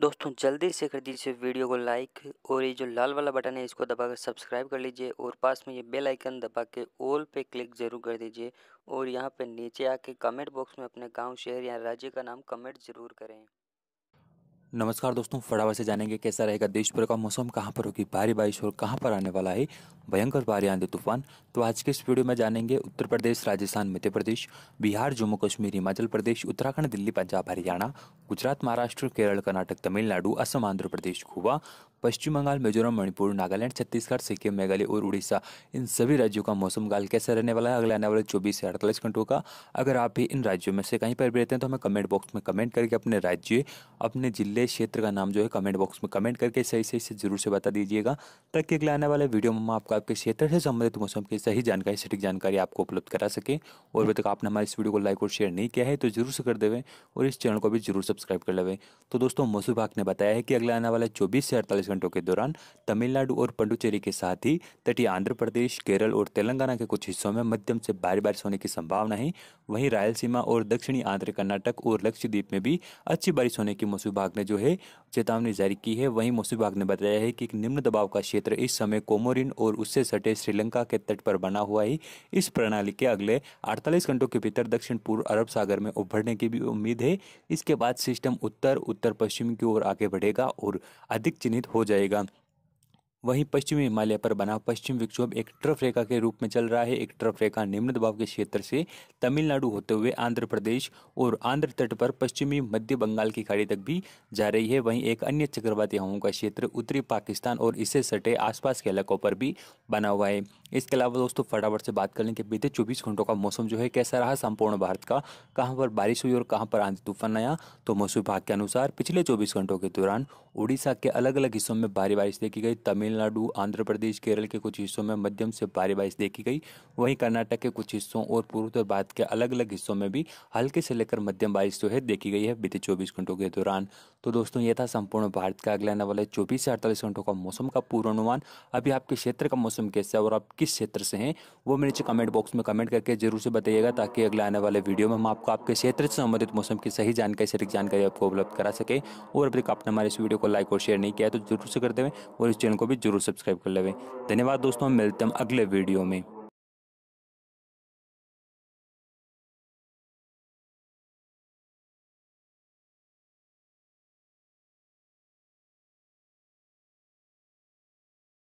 दोस्तों जल्दी से कर दीजिए वीडियो को लाइक और ये जो लाल वाला बटन है इसको दबाकर सब्सक्राइब कर लीजिए और पास में ये बेल आइकन दबा के ऑल पे क्लिक ज़रूर कर दीजिए और यहाँ पे नीचे आके कमेंट बॉक्स में अपने गांव शहर या राज्य का नाम कमेंट ज़रूर करें नमस्कार दोस्तों फटाफट से जानेंगे कैसा रहेगा देश भर का मौसम कहाँ पर होगी भारी बारिश और कहाँ पर आने वाला है भयंकर भारी आंधी तूफान तो आज के इस वीडियो में जानेंगे उत्तर प्रदेश राजस्थान मध्य प्रदेश बिहार जम्मू कश्मीर हिमाचल प्रदेश उत्तराखंड दिल्ली पंजाब हरियाणा गुजरात महाराष्ट्र केरल कर्नाटक तमिलनाडु असम आंध्र प्रदेश गोवा पश्चिम बंगाल मिजोरम मणिपुर नागालैंड छत्तीसगढ़ सिक्किम मेघालय और उड़ीसा इन सभी राज्यों का मौसम काल कैसे रहने वाला है अगले आने वाले चौबीस से अड़तालीस घंटों का अगर आप भी इन राज्यों में से कहीं पर भी रहते हैं तो हमें कमेंट बॉक्स में कमेंट करके अपने राज्य अपने जिले क्षेत्र का नाम जो है कमेंट बॉक्स में कमेंट करके सही सही से जरूर से बता दीजिएगा ताकि अगले आने वाले वीडियो में हम आपका आपके क्षेत्र से संबंधित मौसम की सही जानकारी सटीक जानकारी आपको उपलब्ध करा सके और हम्म। अभी तक आपने हमारे इस वीडियो को लाइक और शेयर नहीं किया है तो जरूर से कर देवें और इस चैनल को भी जरूर सब्सक्राइब कर लेवें तो दोस्तों मौसम विभाग ने बताया है कि अगले आने वाले चौबीस से अड़तालीस घंटों के दौरान तमिलनाडु और पंडुचेरी के साथ ही तटीय आंध्र प्रदेश केरल और तेलंगाना के कुछ हिस्सों में मध्यम से भारी बारिश होने की संभावना है वहीं रायलसीमा और दक्षिणी आंध्र कर्नाटक और लक्षद्वीप में भी अच्छी बारिश होने की मौसम विभाग ने जो है चेतावनी जारी की है वहीं मौसम विभाग ने बताया है कि एक निम्न दबाव का क्षेत्र इस समय कोमोरिन और उससे सटे श्रीलंका के तट पर बना हुआ ही इस प्रणाली के अगले 48 घंटों के भीतर दक्षिण पूर्व अरब सागर में उभरने की भी उम्मीद है इसके बाद सिस्टम उत्तर उत्तर पश्चिम की ओर आगे बढ़ेगा और अधिक चिन्हित हो जाएगा वहीं पश्चिमी हिमालय पर बना पश्चिम विक्षोभ एक ट्रफ रेखा के रूप में चल रहा है एक ट्रफ रेखा निम्न दबाव के क्षेत्र से तमिलनाडु होते हुए आंध्र प्रदेश और आंध्र तट पर पश्चिमी मध्य बंगाल की खाड़ी तक भी जा रही है वहीं एक अन्य चक्रवाती हवाओं का क्षेत्र उत्तरी पाकिस्तान और इससे सटे आसपास के इलाकों पर भी बना हुआ है इसके अलावा दोस्तों फटाफट से बात कर लें कि बीते चौबीस घंटों का मौसम जो है कैसा रहा संपूर्ण भारत का कहाँ पर बारिश हुई और कहाँ पर आंधी तूफान आया तो मौसम विभाग के अनुसार पिछले चौबीस घंटों के दौरान उड़ीसा के अलग अलग हिस्सों में भारी बारिश देखी गई तमिल तमिलनाडु आंध्र प्रदेश केरल के कुछ हिस्सों में मध्यम से भारी बारिश देखी गई वहीं कर्नाटक के कुछ हिस्सों और पूर्वोत्तर भारत के अलग अलग हिस्सों में भी हल्के से लेकर मध्यम बारिश जो है देखी गई है बीते चौबीस घंटों के दौरान तो दोस्तों यह था संपूर्ण भारत का अगले आने वाले चौबीस से अड़तालीस घंटों का मौसम का पूर्वानुमान अभी आपके क्षेत्र का मौसम कैसा है और आप किस क्षेत्र से हैं वो मेरे नीचे कमेंट बॉक्स में कमेंट करके जरूर से बताइएगा ताकि अगले आने वाले वीडियो में हम आपको आपके क्षेत्र से संबंधित मौसम की सही जानकारी अधिक जानकारी आपको उपलब्ध करा सके और अभी तक आपने हमारे इस वीडियो को लाइक और शेयर नहीं किया तो जरूर से करते हुए और इस चैनल को भी जरूर सब्सक्राइब कर लेवे धन्यवाद दोस्तों मिलते हैं अगले वीडियो में